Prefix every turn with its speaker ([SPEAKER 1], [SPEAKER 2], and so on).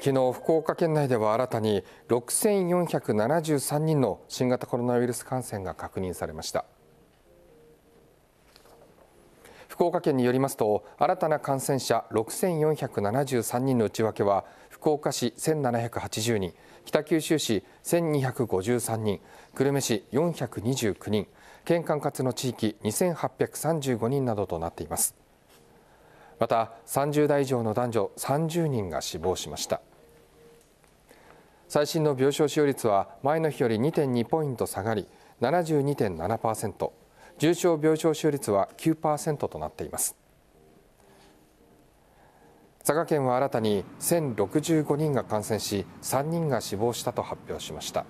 [SPEAKER 1] 昨日福岡県内では新たに6473人の新型コロナウイルス感染が確認されました福岡県によりますと新たな感染者6473人の内訳は福岡市1780人北九州市1253人久留米市429人県管轄の地域2835人などとなっていますまた30代以上の男女30人が死亡しました最新の病床使用率は前の日より2.2ポイント下がり72.7%重症病床使用率は9%となっています佐賀県は新たに1065人が感染し3人が死亡したと発表しました。